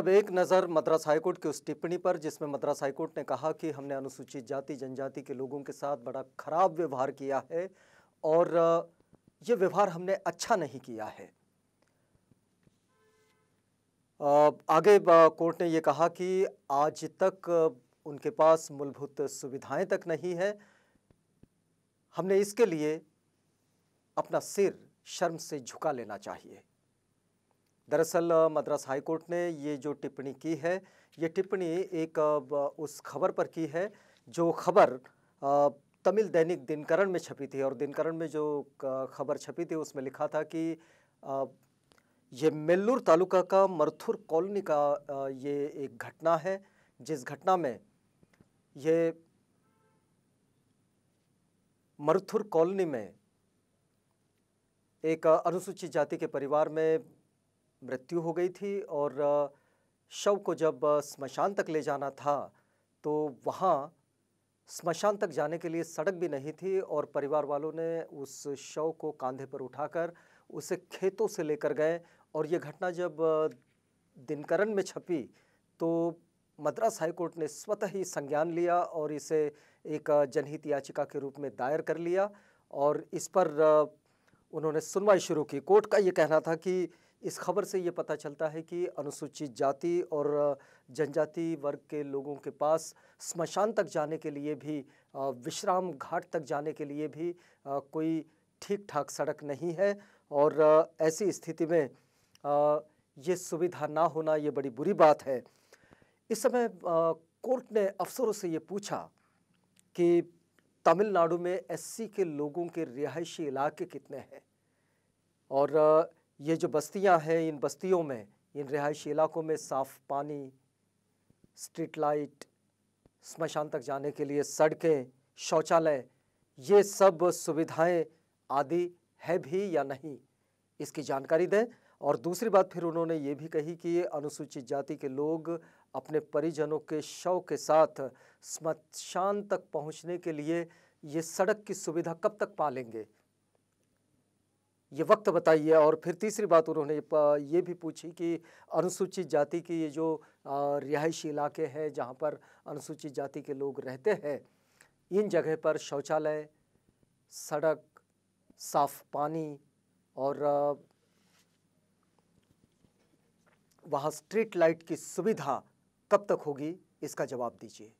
अब एक नज़र मद्रास हाईकोर्ट की उस टिप्पणी पर जिसमें मद्रास हाईकोर्ट ने कहा कि हमने अनुसूचित जाति जनजाति के लोगों के साथ बड़ा खराब व्यवहार किया है और ये व्यवहार हमने अच्छा नहीं किया है आगे कोर्ट ने ये कहा कि आज तक उनके पास मूलभूत सुविधाएं तक नहीं है हमने इसके लिए अपना सिर शर्म से झुका लेना चाहिए दरअसल मद्रास हाईकोर्ट ने ये जो टिप्पणी की है ये टिप्पणी एक उस खबर पर की है जो खबर तमिल दैनिक दिनकरण में छपी थी और दिनकरण में जो खबर छपी थी उसमें लिखा था कि ये मेल्लूर तालुका का मरथुर कॉलोनी का ये एक घटना है जिस घटना में ये मरथुर कॉलोनी में एक अनुसूचित जाति के परिवार में मृत्यु हो गई थी और शव को जब स्मशान तक ले जाना था तो वहाँ स्मशान तक जाने के लिए सड़क भी नहीं थी और परिवार वालों ने उस शव को कांधे पर उठाकर उसे खेतों से लेकर गए और ये घटना जब दिनकरण में छपी तो मद्रास हाईकोर्ट ने स्वतः ही संज्ञान लिया और इसे एक जनहित याचिका के रूप में दायर कर लिया और इस पर उन्होंने सुनवाई शुरू की कोर्ट का ये कहना था कि इस खबर से ये पता चलता है कि अनुसूचित जाति और जनजाति वर्ग के लोगों के पास स्मशान तक जाने के लिए भी विश्राम घाट तक जाने के लिए भी कोई ठीक ठाक सड़क नहीं है और ऐसी स्थिति में ये सुविधा ना होना ये बड़ी बुरी बात है इस समय कोर्ट ने अफसरों से ये पूछा कि तमिलनाडु में एससी के लोगों के रिहायशी इलाके कितने हैं और ये जो बस्तियां हैं इन बस्तियों में इन रिहायशी इलाकों में साफ़ पानी स्ट्रीट लाइट स्मशान तक जाने के लिए सड़कें शौचालय ये सब सुविधाएं आदि है भी या नहीं इसकी जानकारी दें और दूसरी बात फिर उन्होंने ये भी कही कि अनुसूचित जाति के लोग अपने परिजनों के शव के साथ स्मशान तक पहुंचने के लिए ये सड़क की सुविधा कब तक पालेंगे ये वक्त बताइए और फिर तीसरी बात उन्होंने ये भी पूछी कि अनुसूचित जाति के ये जो रिहायशी इलाके हैं जहाँ पर अनुसूचित जाति के लोग रहते हैं इन जगह पर शौचालय सड़क साफ पानी और वहाँ स्ट्रीट लाइट की सुविधा कब तक होगी इसका जवाब दीजिए